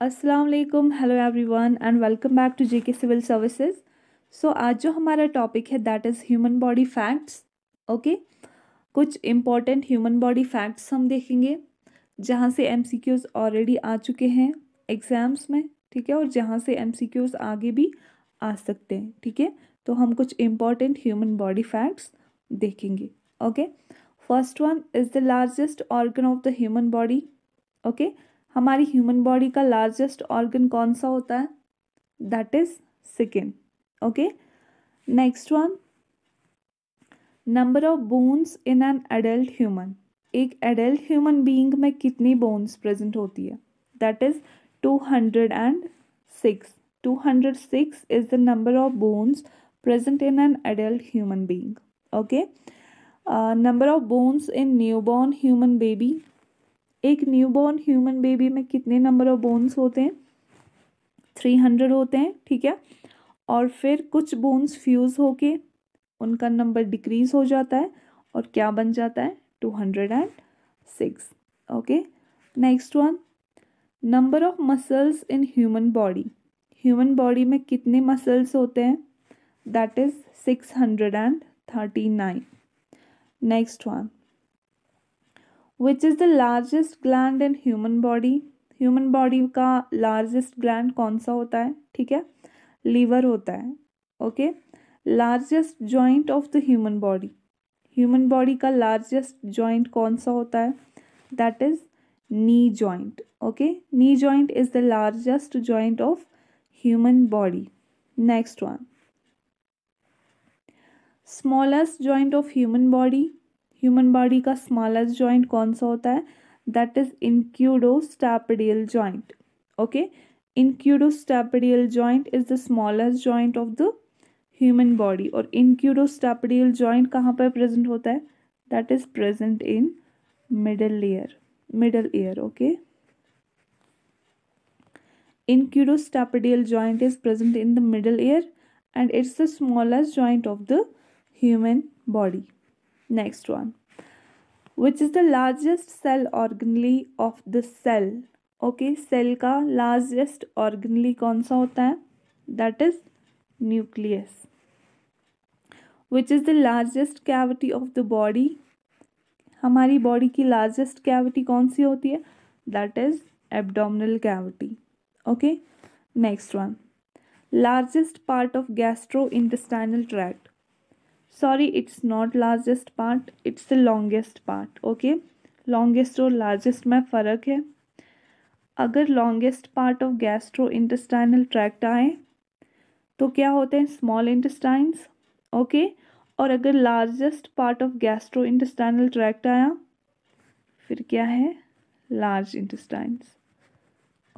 Aslam hello everyone and welcome back to JK civil services so आज जो हमारा topic है that is human body facts okay कुछ important human body facts हम देखेंगे जहाँ से एम सी क्यूज़ ऑलरेडी आ चुके हैं एग्ज़ाम्स में ठीक है और जहाँ से एम सी क्यूज़ आगे भी आ सकते हैं ठीक है तो हम कुछ इम्पॉर्टेंट ह्यूमन बॉडी फैक्ट्स देखेंगे okay first one is the largest organ of the human body okay हमारी ह्यूमन बॉडी का लार्जेस्ट ऑर्गन कौन सा होता है that is skin okay next one number of bones in an adult human एक adult human being में कितनी bones present होती है that is two hundred and six two hundred six is the number of bones present in an adult human being okay number of bones in new human baby एक newborn human baby में कितने number of bones होते हैं three hundred होते हैं ठीक है और फिर कुछ बोन्स फ्यूज़ होके उनका नंबर डिक्रीज हो जाता है और क्या बन जाता है two hundred and six okay next one number of muscles in human body human body में कितने मसल्स होते हैं that is six hundred and thirty nine next one which is the largest gland in human body human body का largest gland कौन सा होता है ठीक है लीवर होता है okay largest joint of the human body human body का लार्जेस्ट जॉइंट कौन सा होता है that is knee joint okay knee joint is the largest joint of human body next one smallest joint of human body human body का smallest joint कौन सा होता है that is incudostapedial joint okay incudostapedial joint is the smallest joint of the human body और incudostapedial joint कहाँ पर present होता है that is present in middle ear middle ear okay incudostapedial joint is present in the middle ear and it's the smallest joint of the human body Next one. Which is the largest cell organelle of the cell? Okay okay, cell का largest organelle कौन सा होता है that is nucleus which is the largest cavity of the body हमारी body की largest cavity कौन सी होती है that is abdominal cavity okay next one largest part of gastro intestinal tract sorry it's not largest part it's the longest part okay longest और largest में फ़र्क है अगर longest part of gastro intestinal tract आए तो क्या होते हैं स्मॉल इंटेस्टाइंस ओके और अगर largest part of gastro intestinal tract आया फिर क्या है large intestines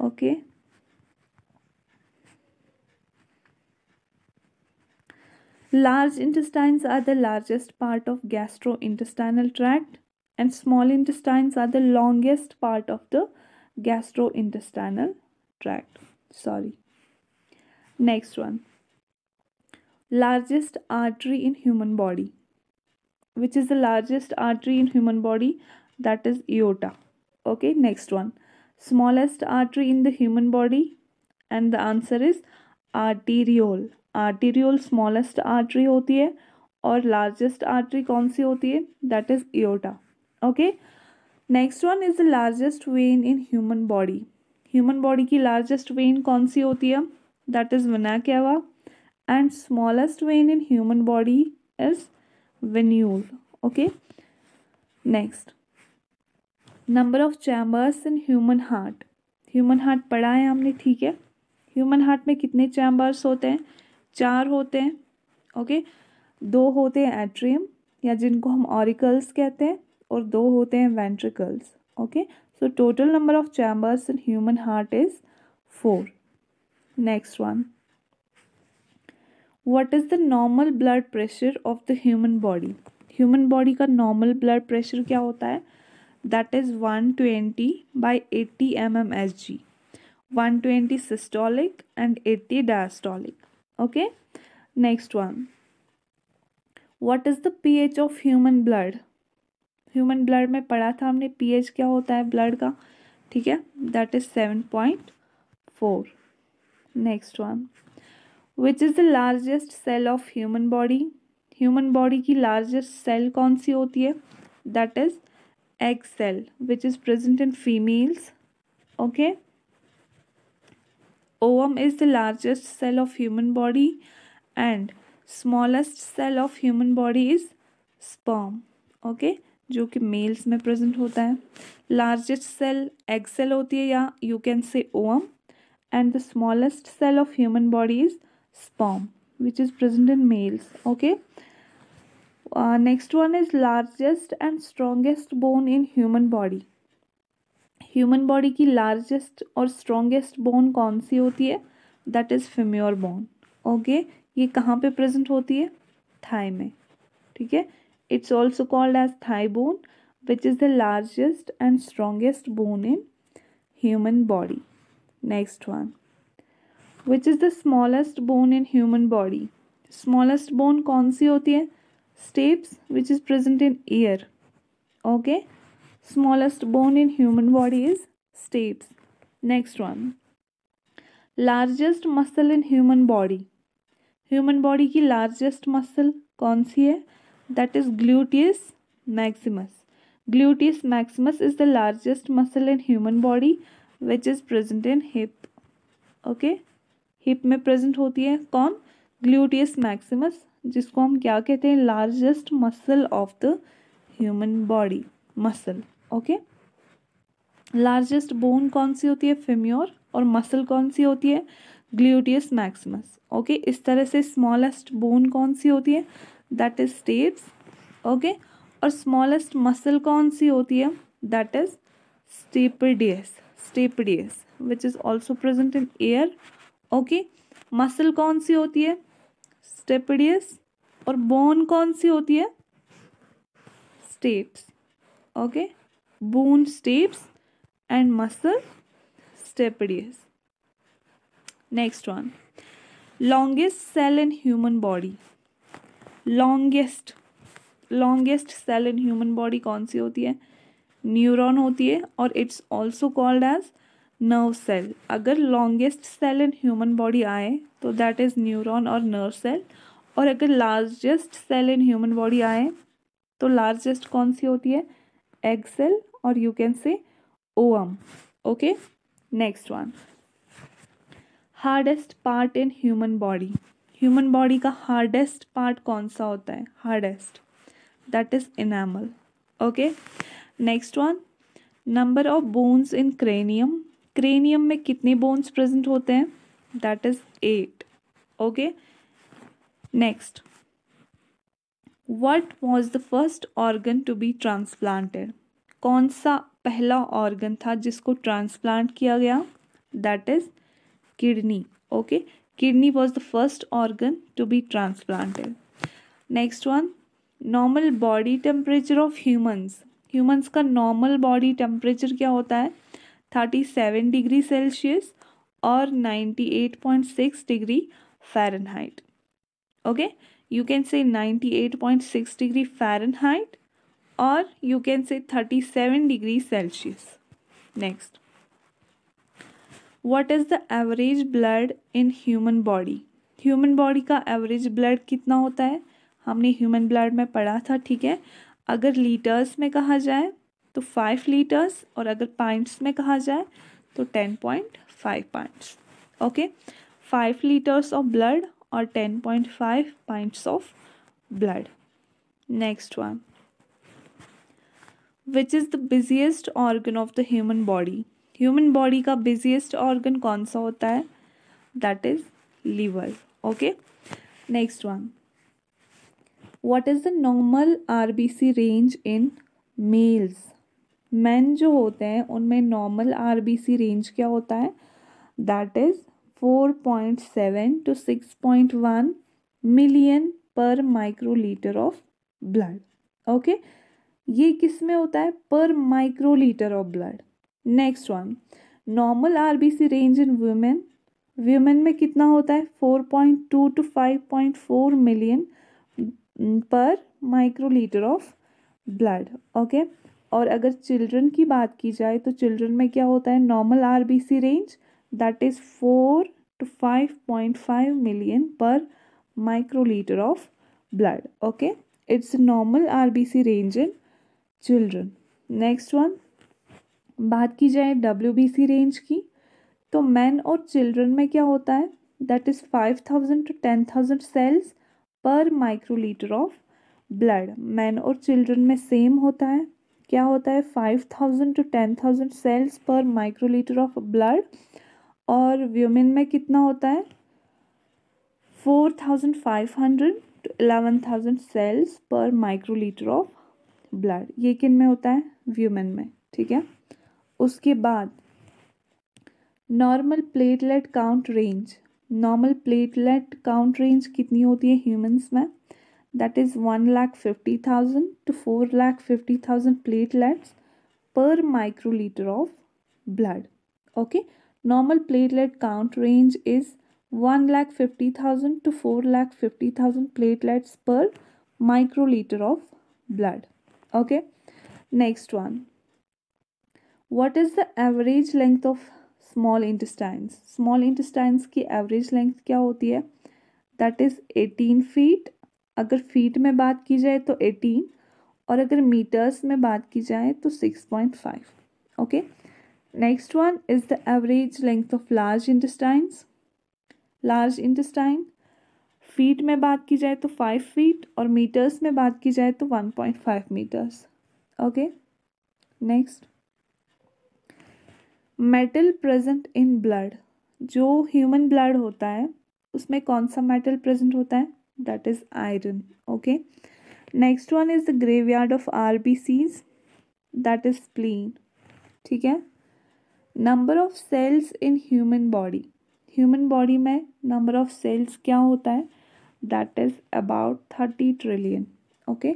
okay okay? Large intestines are the largest part of gastrointestinal tract and small intestines are the longest part of the gastrointestinal tract. Sorry. Next one. Largest artery in human body. Which is the largest artery in human body? That is aorta. Okay, next one. Smallest artery in the human body? And the answer is arteriole. Arteriole smallest artery होती है और largest artery कौन सी होती है that is aorta okay next one is the largest vein in human body human body की largest vein कौन सी होती है that is vena cava and smallest vein in human body is venule okay next number of chambers in human heart human heart पढ़ा है हमने ठीक है ह्यूमन हार्ट में कितने चैम्बर्स होते हैं चार होते हैं ओके दो होते हैं एट्रियम या जिनको हम ऑरिकल्स कहते हैं और दो होते हैं ventricles okay so total number of chambers in human heart is four next one what is the normal blood pressure of the human body human body का नॉर्मल ब्लड प्रेशर क्या होता है that is one twenty by eighty M M S G one twenty systolic and eighty diastolic okay next one what is the ph of human blood human blood में पढ़ा था हमने pH क्या होता है ब्लड का ठीक है that is seven point four next one which is the largest cell of human body human body की लार्जेस्ट सेल कौन सी होती है that is egg cell which is present in females okay ovum is the largest cell of human body and smallest cell of human body is sperm okay जो कि males में present होता largest cell egg cell होती you can say ovum and the smallest cell of human body is sperm which is present in males okay uh, next one is largest and strongest bone in human body human body की largest और strongest bone कौन सी होती है that is femur bone okay ये कहाँ पे present होती है थाई में ठीक है it's also called as thigh bone which is the largest and strongest bone in human body next one which is the smallest bone in human body smallest bone कौन सी होती है stapes which is present in ear okay smallest bone in human body is stapes next one largest muscle in human body human body की largest muscle कौन सी है that is gluteus maximus gluteus Maximus is the largest muscle in human body which is present in hip okay hip में present होती है कौन gluteus Maximus जिसको हम क्या कहते हैं largest muscle of the human body muscle okay largest bone कौन सी होती है फेम्योर और मसल कौन सी होती है ग्लूटियस मैक्सिमस ओके इस तरह से स्मॉलेस्ट बोन कौन सी होती है दैट इज स्टेप्स ओके और स्मॉलेस्ट मसल कौन सी होती है that is stapedius stapedius which is also present in ear okay muscle कौन सी होती है स्टेपडियस और बोन कौन सी होती है stapes okay okay? bone stapes and muscle stapedius next one longest cell in human body longest longest cell in human body कौन सी होती है न्यूरॉन होती है और it's also called as nerve cell अगर longest cell in human body आए तो दैट इज़ न्यूरॉन और नर्व सेल और अगर largest cell in human body आए तो लार्जेस्ट कौन सी होती है egg और you can say ovum okay next one hardest part in human body human body का हार्डेस्ट पार्ट कौन सा होता है hardest that is enamel okay next one number of bones in cranium cranium में कितने bones present होते हैं that is eight okay next what was the first organ to be transplanted कौन सा पहला ऑर्गन था जिसको ट्रांसप्लांट किया गया that is kidney okay kidney was the first organ to be transplanted next one normal body temperature of humans humans का normal body temperature क्या होता है थर्टी सेवन डिग्री सेल्सियस और ninety eight point six degree Fahrenheit okay you can say 98.6 degree Fahrenheit or you can say 37 degree Celsius next what is the average blood in human body human body का average blood कितना होता है हमने human blood में पढ़ा था ठीक है अगर लीटर्स में कहा जाए तो फाइव लीटर्स और अगर पाइंट्स में कहा जाए तो ten point five pints okay five litres of blood और 10.5 point five pints of blood next one which is the busiest organ of the human body का बिजिएस्ट ऑर्गन कौन सा होता है that is liver okay next one what is the normal R B C range in males man जो होते हैं उनमें normal R B C range क्या होता है that is four point seven to six point one million per microlitre of blood okay ये किस में होता है per microlitre of blood next one normal R B C range in women women में कितना होता है four point two to five point four million per microlitre of blood okay और अगर चिल्ड्रन की बात की जाए तो चिल्ड्रन में क्या होता है normal R B C range 4.2 that is 4 to 5.5 million per microliter of blood okay it's a normal rbc range in children next one बात की जाए डब्ल्यू रेंज की तो मैन और चिल्ड्रन में क्या होता है that is five thousand to ten thousand cells per microlitre of blood man और चिल्ड्रन में सेम होता है क्या होता है five thousand to ten thousand cells per microlitre of blood और व्यूमेन में कितना होता है four thousand five hundred to eleven thousand cells per microlitre of blood ये किन में होता है व्यूमेन में ठीक है उसके बाद normal platelet count range normal platelet count range कितनी होती है ह्यूमंस में that is one lakh fifty thousand to four lakh fifty thousand platelets per microlitre of blood okay Normal platelet count range is 1,50,000 to 4,50,000 platelets per microliter of blood. Okay, next one. What is the average length of small intestines? Small intestines की average length क्या होती है that is eighteen feet अगर feet में बात की जाए तो एटीन और अगर मीटर्स में बात की जाए तो six point five okay Next one is the average length of large intestines. Large intestine. Feet में बात की जाए तो फाइव फीट और मीटर्स में बात की जाए तो one point five metres okay next metal present in blood जो ह्यूमन ब्लड होता है उसमें कौन सा मेटल प्रेजेंट होता है that is iron okay next one is the graveyard of R B Cs that is spleen ठीक है number of cells in human body human body में नंबर ऑफ सेल्स क्या होता है that is about thirty trillion okay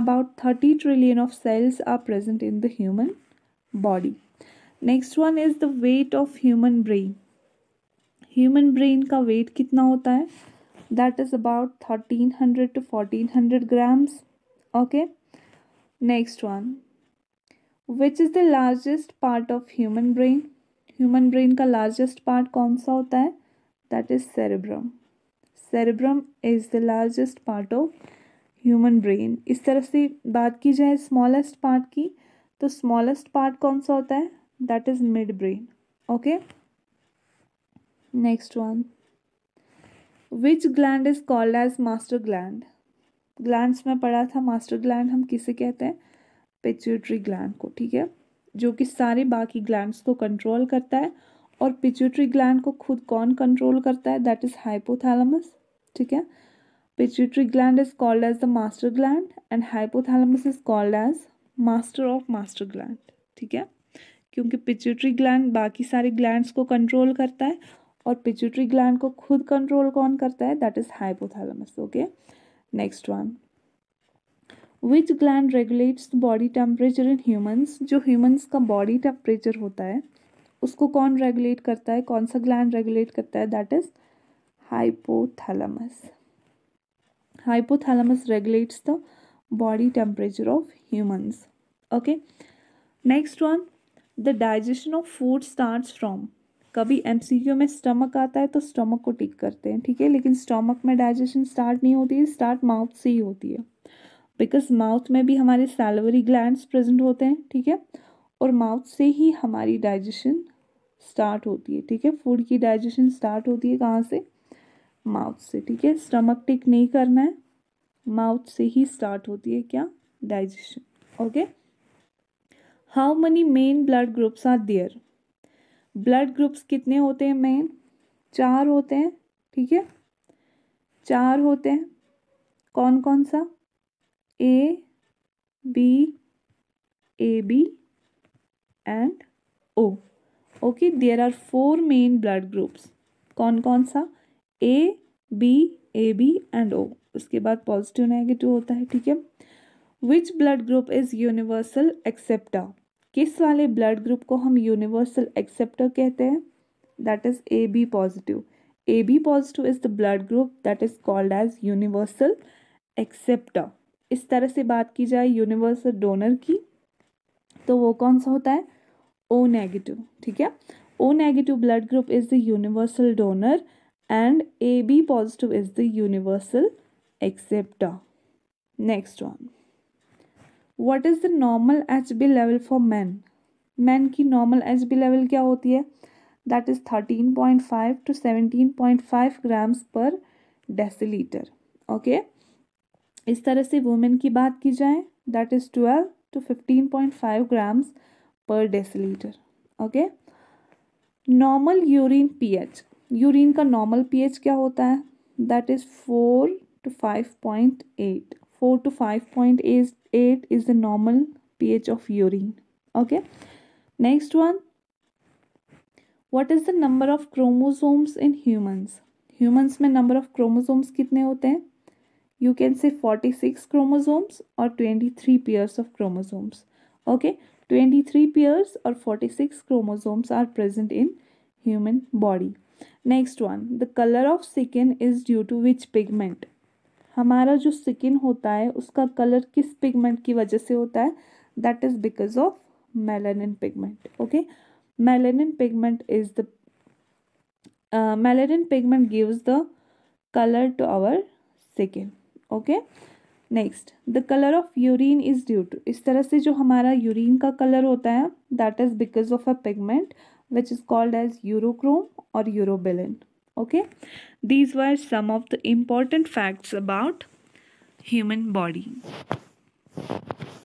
about thirty trillion of sales are present in the human body next one is the weight of human brain human brain का weight कितना होता है that is about thirteen hundred to fourteen hundred grams okay next one which is the largest part of human brain human brain का largest part कौन सा होता है that is cerebrum cerebrum is the largest part of human brain इस तरह से बात की जाए स्मॉलेस्ट पार्ट की तो स्मॉलेस्ट पार्ट कौन सा होता है that is midbrain okay next one which gland is called as master gland glands में पढ़ा था मास्टर ग्लैंड हम किसे कहते हैं पिच्यूटरी ग्लैंड को ठीक है जो कि सारे बाकी ग्लैंड्स को कंट्रोल करता है और पिच्यूटरी ग्लैंड को खुद कौन कंट्रोल करता है दैट इज़ हाइपोथैलमस ठीक है pituitary gland is called as the master gland and hypothalamus is called as master of master gland ठीक है क्योंकि पिच्यूटरी ग्लैंड बाकी सारे ग्लैंड्स को कंट्रोल करता है और पिच्यूटरी ग्लैंड को खुद कंट्रोल कौन करता है that is hypothalamus okay next one which gland regulates the body temperature in humans जो ह्यूमन्स का बॉडी टेम्परेचर होता है उसको कौन रेगुलेट करता है कौन सा ग्लैंड रेगुलेट करता है that is hypothalamus hypothalamus regulates the body temperature of humans okay next one the digestion of food start from कभी एमसीक्यू में स्टमक आता है तो स्टमक को टिक करते हैं ठीक है लेकिन स्टमक में डाइजेशन स्टार्ट नहीं होती है स्टार्ट माउथ से ही होती है बिकॉज माउथ में भी हमारे सैलवरी ग्लैंड्स प्रेजेंट होते हैं ठीक है और माउथ से ही हमारी डाइजेशन स्टार्ट होती है ठीक है फूड की डाइजेशन स्टार्ट होती है कहाँ से माउथ से ठीक है स्टमक टिक नहीं करना है माउथ से ही स्टार्ट होती है क्या digestion okay how many main blood groups are there blood groups कितने होते हैं मेन चार होते हैं ठीक है चार होते हैं कौन कौन सा A B A B and O okay there are four main blood groups कौन कौन सा A B A B and O उसके बाद पॉजिटिव नेगेटिव होता है ठीक है which blood group is universal acceptor किस वाले ब्लड ग्रुप को हम यूनिवर्सल एक्सेप्टर कहते हैं that is A B positive A B positive is the blood group that is called as universal acceptor इस तरह से बात की जाए यूनिवर्सल डोनर की तो वो कौन सा होता है ओ नेगेटिव ठीक है O negative blood group is the universal donor and A B positive is the universal accept next one what is the normal H B level for man man की नॉर्मल एच बी लेवल क्या होती है that is thirteen point five to seventeen point five grams per decilitre okay okay? इस तरह से women की बात की जाए that is twelve to fifteen point five grams पर litre okay normal urine pH urine का नॉर्मल पीएच क्या होता है that is four to five point eight four to five point eight is the normal pH of urine okay next one what is the number of chromosomes in humans humans में number of chromosomes कितने होते हैं you can say 46 chromosomes or 23 pairs of chromosomes okay 23 pairs or 46 chromosomes are present in human body next one the color of skin is due to which pigment हमारा जो skin होता है उसका colour किस pigment की वजह से होता है That is because of melanin pigment. Okay, melanin pigment is the the melanin pigment gives the colour to our okay next the colour of urine is due to इस तरह से जो हमारा यूरिन का कलर होता है that is because of a pigment which is called as urochrome और urobilin okay these were some of the important facts about human body